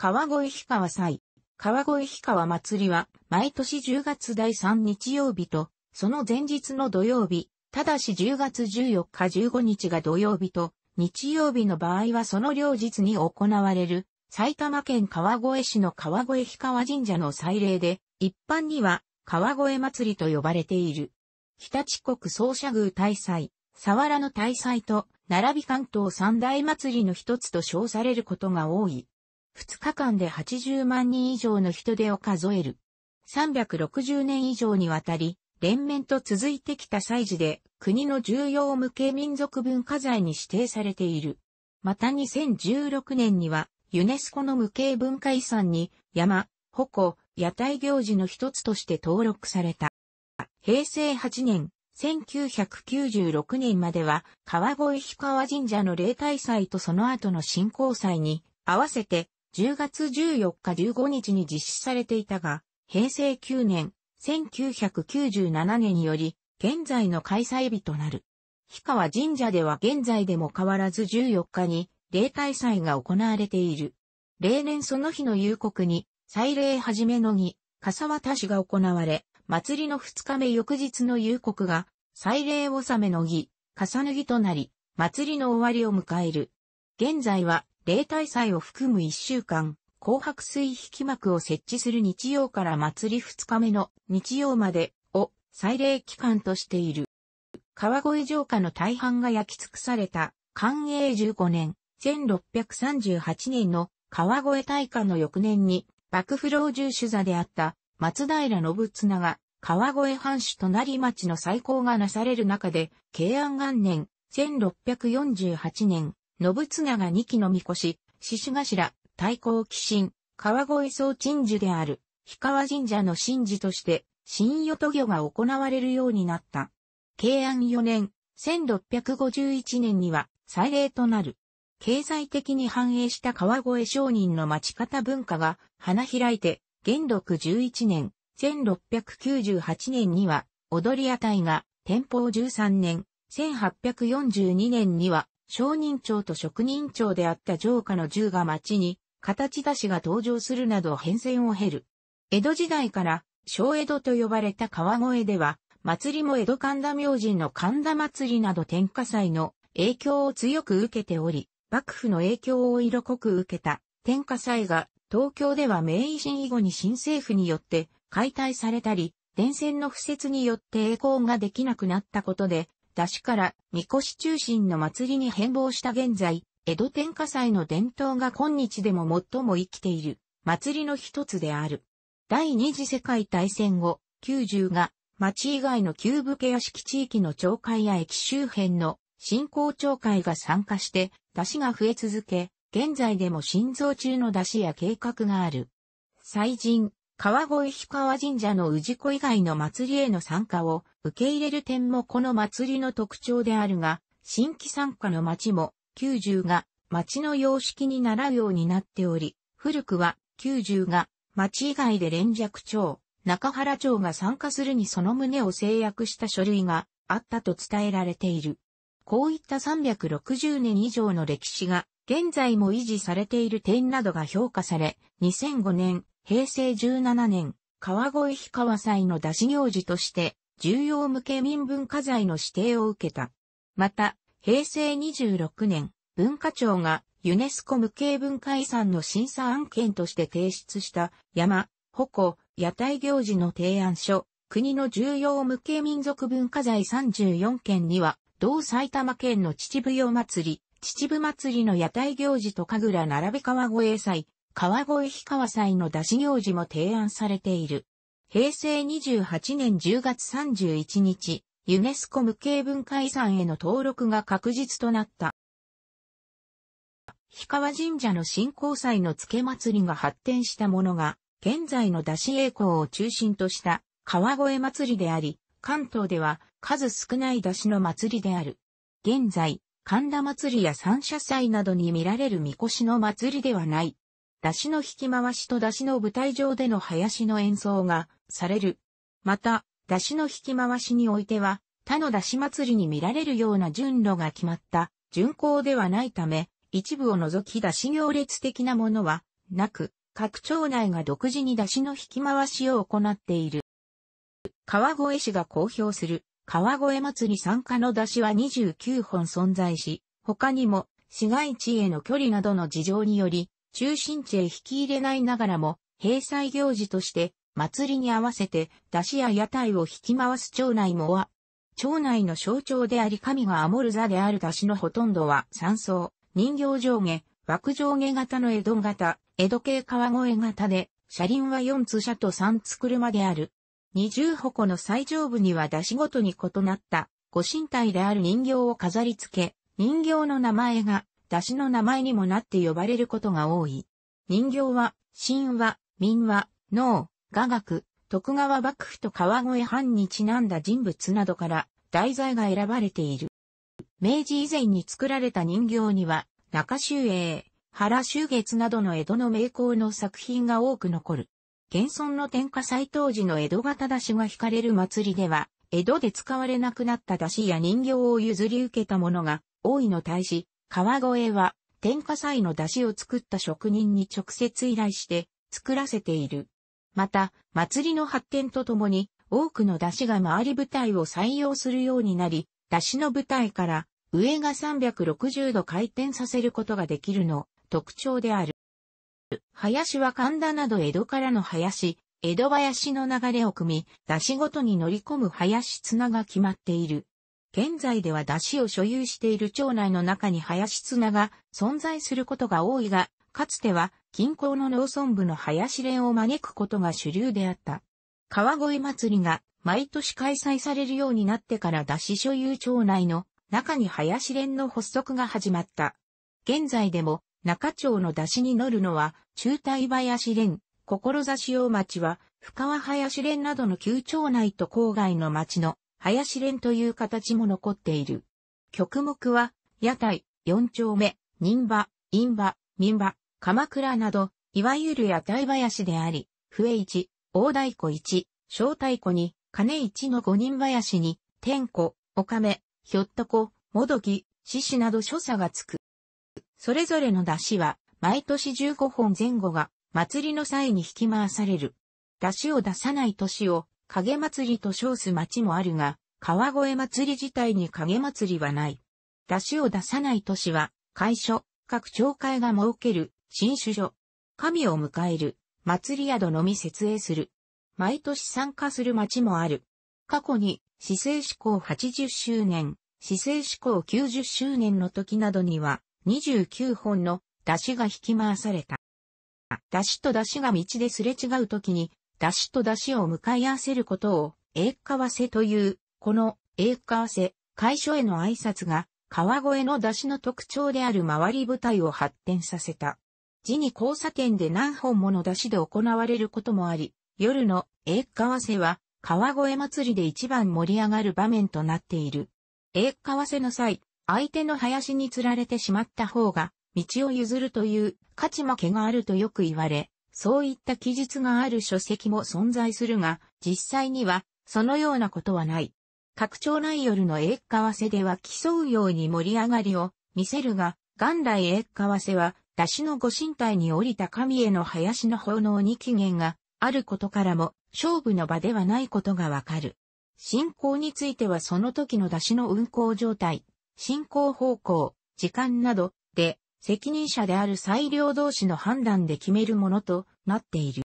川越氷川祭。川越氷川祭りは、毎年10月第3日曜日と、その前日の土曜日、ただし10月14日15日が土曜日と、日曜日の場合はその両日に行われる、埼玉県川越市の川越氷川神社の祭礼で、一般には川越祭りと呼ばれている。日立国総社宮大祭、佐原の大祭と、並び関東三大祭りの一つと称されることが多い。2日間で80万人以上の人手を数える。360年以上にわたり、連綿と続いてきた祭事で、国の重要無形民族文化財に指定されている。また2016年には、ユネスコの無形文化遺産に、山、鉾、屋台行事の一つとして登録された。平成8年、1996年までは、川越氷川神社の例大祭とその後の信興祭に、合わせて10月14日15日に実施されていたが、平成9年、1997年により、現在の開催日となる。氷川神社では現在でも変わらず14日に、例大祭が行われている。例年その日の夕刻に、祭礼始めの儀、笠渡しが行われ、祭りの2日目翌日の夕刻が、祭礼納めの儀、笠脱ぎとなり、祭りの終わりを迎える。現在は、例大祭を含む1週間、紅白水引幕を設置する日曜から祭り2日目の日曜までを祭礼期間としている。川越城下の大半が焼き尽くされた、寛永15年、1638年の川越大火の翌年に、幕府老中主座であった松平信綱が川越藩主となり町の再興がなされる中で、慶安元年、1648年、信が二期のみこし、獅子頭、太閤鬼神、川越総鎮守である、氷川神社の神事として、新与都御が行われるようになった。慶安4年、1651年には、祭礼となる。経済的に繁栄した川越商人の町方文化が花開いて、元禄11年、1698年には、踊り屋台が、天保13年、1842年には、商人町と職人町であった城下の銃が町に、形出しが登場するなど変遷を経る。江戸時代から、小江戸と呼ばれた川越では、祭りも江戸神田明神の神田祭りなど天下祭の影響を強く受けており、幕府の影響を色濃く受けた天下祭が東京では明維新以後に新政府によって解体されたり、電線の不設によって栄光ができなくなったことで、出しから、みこし中心の祭りに変貌した現在、江戸天下祭の伝統が今日でも最も生きている、祭りの一つである。第二次世界大戦後、90が、町以外の旧武家屋敷地域の町会や駅周辺の新興町会が参加して、出しが増え続け、現在でも心臓中の出しや計画がある。祭神、川越氷川神社の氏子以外の祭りへの参加を受け入れる点もこの祭りの特徴であるが、新規参加の町も九十が町の様式に習うようになっており、古くは九十が町以外で連弱町、中原町が参加するにその旨を制約した書類があったと伝えられている。こういった360年以上の歴史が現在も維持されている点などが評価され、2005年平成17年、川越氷川祭の出し行事として、重要無形民文化財の指定を受けた。また、平成26年、文化庁がユネスコ無形文化遺産の審査案件として提出した山、鉾、屋台行事の提案書、国の重要無形民族文化財34件には、同埼玉県の秩父夜祭り、秩父祭りの屋台行事と神楽並べ川越祭、川越氷川祭の出し行事も提案されている。平成28年10月31日、ユネスコ無形文化遺産への登録が確実となった。氷川神社の新興祭の付け祭りが発展したものが、現在の出し栄光を中心とした川越祭りであり、関東では数少ない出しの祭りである。現在、神田祭りや三社祭などに見られる神輿の祭りではない。出汁の引き回しと出汁の舞台上での林の演奏がされる。また、出汁の引き回しにおいては、他の出汁祭りに見られるような順路が決まった巡行ではないため、一部を除き出汁行列的なものはなく、各町内が独自に出汁の引き回しを行っている。川越市が公表する川越祭り参加の出汁は29本存在し、他にも市街地への距離などの事情により、中心地へ引き入れないながらも、閉祭行事として、祭りに合わせて、出汁や屋台を引き回す町内もは、町内の象徴であり神が守る座である出汁のほとんどは山荘、人形上下、枠上下型の江戸型、江戸系川越型で、車輪は4つ車と3つ車である。二重矛の最上部には出しごとに異なった、ご神体である人形を飾り付け、人形の名前が出汁の名前にもなって呼ばれることが多い。人形は、神話、民話、農、雅楽、徳川幕府と川越藩にちなんだ人物などから題材が選ばれている。明治以前に作られた人形には、中州英、原州月などの江戸の名工の作品が多く残る。現存の天下祭当時の江戸型出汁が惹かれる祭りでは、江戸で使われなくなった出汁や人形を譲り受けたものが多いの対し、川越は、天下祭の出汁を作った職人に直接依頼して作らせている。また、祭りの発展とともに、多くの出汁が周り舞台を採用するようになり、出汁の舞台から上が360度回転させることができるの特徴である。林は神田など江戸からの林、江戸林の流れを組み、出汁ごとに乗り込む林綱が決まっている。現在では出汁を所有している町内の中に林綱が存在することが多いが、かつては近郊の農村部の林連を招くことが主流であった。川越祭りが毎年開催されるようになってから出汁所有町内の中に林連の発足が始まった。現在でも中町の出汁に乗るのは中台林連、志を町は深川林連などの旧町内と郊外の町の林連という形も残っている。曲目は、屋台、四丁目、人馬、陰馬、民馬、鎌倉など、いわゆる屋台林であり、笛一、大太鼓一、小太鼓に、金一の五人林に、天子、おかめ、ひょっとこ、もどき、獅子など所作がつく。それぞれの出汁は、毎年15本前後が、祭りの際に引き回される。出汁を出さない年を、影祭りと称す町もあるが、川越祭り自体に影祭りはない。出汁を出さない都市は、会所、各町会が設ける、新種所。神を迎える、祭り宿のみ設営する。毎年参加する町もある。過去に、市政施行80周年、市政施行90周年の時などには、29本の出汁が引き回された。出汁と出汁が道ですれ違う時に、出汁と出汁を向かい合わせることを、英化わせという、この英化わせ、会所への挨拶が、川越の出汁の特徴である周り舞台を発展させた。地に交差点で何本もの出汁で行われることもあり、夜の英化わせは、川越祭りで一番盛り上がる場面となっている。英化わせの際、相手の林に釣られてしまった方が、道を譲るという、勝ち負けがあるとよく言われ、そういった記述がある書籍も存在するが、実際には、そのようなことはない。拡張ライオルの英為替では競うように盛り上がりを見せるが、元来英為替は、出しのご神体に降りた神への林の奉納に起源があることからも、勝負の場ではないことがわかる。信仰についてはその時の出しの運行状態、進行方向、時間などで責任者である裁量同士の判断で決めるものとなっている。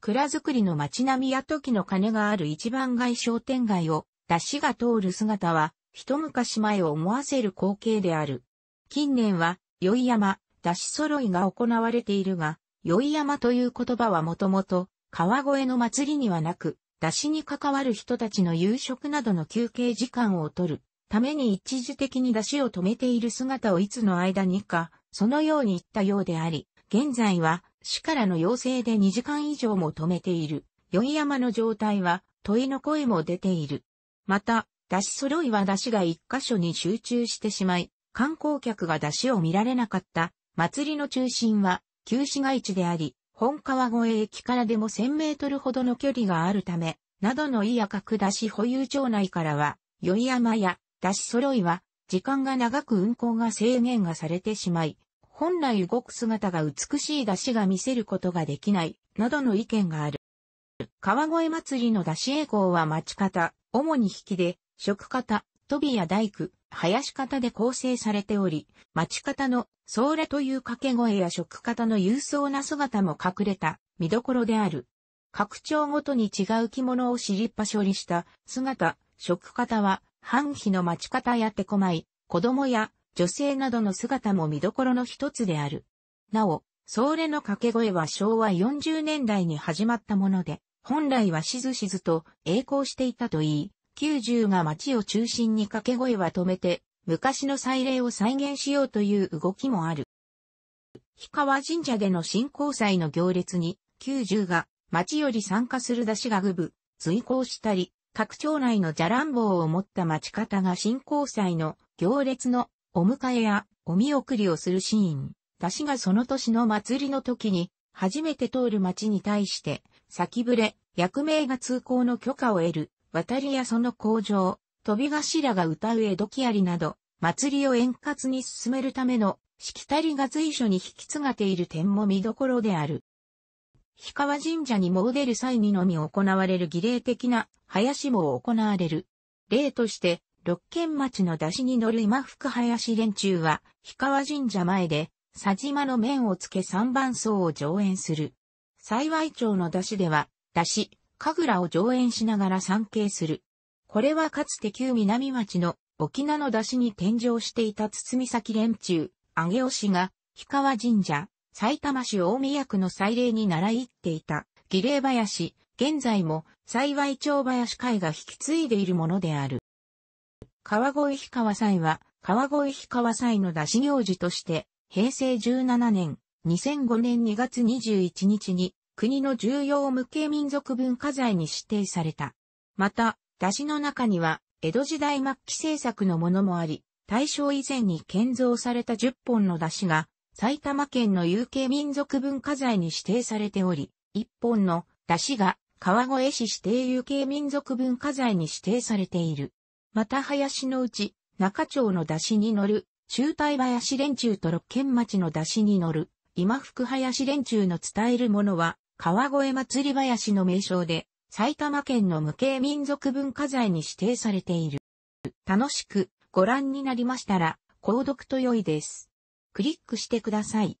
蔵造りの街並みや時の鐘がある一番街商店街を出しが通る姿は一昔前を思わせる光景である。近年は、宵山、出し揃いが行われているが、宵山という言葉はもともと、川越の祭りにはなく、出しに関わる人たちの夕食などの休憩時間を取る、ために一時的に出しを止めている姿をいつの間にか、そのように言ったようであり、現在は、市からの要請で2時間以上も止めている。宵山の状態は、問いの声も出ている。また、出し揃いは出しが一箇所に集中してしまい、観光客が出しを見られなかった。祭りの中心は、旧市街地であり、本川越駅からでも1000メートルほどの距離があるため、などのいや各出汁保有町内からは、宵山や出し揃いは、時間が長く運行が制限がされてしまい、本来動く姿が美しい出しが見せることができない、などの意見がある。川越祭りの出し栄光は町方、主に引きで、食方、飛びや大工、林方で構成されており、町方の、ソーラという掛け声や食方の勇壮な姿も隠れた、見どころである。拡張ごとに違う着物を尻っぱ処理した姿、食方は、半日の待ち方やてこまい、子供や女性などの姿も見どころの一つである。なお、それの掛け声は昭和40年代に始まったもので、本来はしずしずと栄光していたといい、90が街を中心に掛け声は止めて、昔の祭礼を再現しようという動きもある。氷川神社での新興祭の行列に、90が街より参加する出しがぐぶ、随行したり、各町内のじゃらん棒を持った町方が新交際の行列のお迎えやお見送りをするシーン。私しがその年の祭りの時に初めて通る町に対して先触れ、役名が通行の許可を得る、渡りやその工場、飛び頭が歌う江戸木りなど、祭りを円滑に進めるためのしきたりが随所に引き継がれている点も見どころである。氷川神社に詣でる際にのみ行われる儀礼的な林も行われる。例として、六軒町の出汁に乗る今福林連中は、氷川神社前で、佐島の面をつけ三番層を上演する。幸い町の出汁では、出汁、神楽を上演しながら参詣する。これはかつて旧南町の沖縄の出汁に転井していた堤崎連中、上尾氏が、氷川神社、埼玉市大宮区の祭礼に習い入っていた、儀礼林、現在も、幸い町林会が引き継いでいるものである。川越氷川祭は、川越氷川祭の出し行事として、平成17年、2005年2月21日に、国の重要無形民族文化財に指定された。また、出しの中には、江戸時代末期制作のものもあり、大正以前に建造された10本の出しが、埼玉県の有形民族文化財に指定されており、一本の出汁が川越市指定有形民族文化財に指定されている。また林のうち、中町の出汁に乗る、中体林連中と六軒町の出汁に乗る、今福林連中の伝えるものは、川越祭り林の名称で、埼玉県の無形民族文化財に指定されている。楽しくご覧になりましたら、購読と良いです。クリックしてください。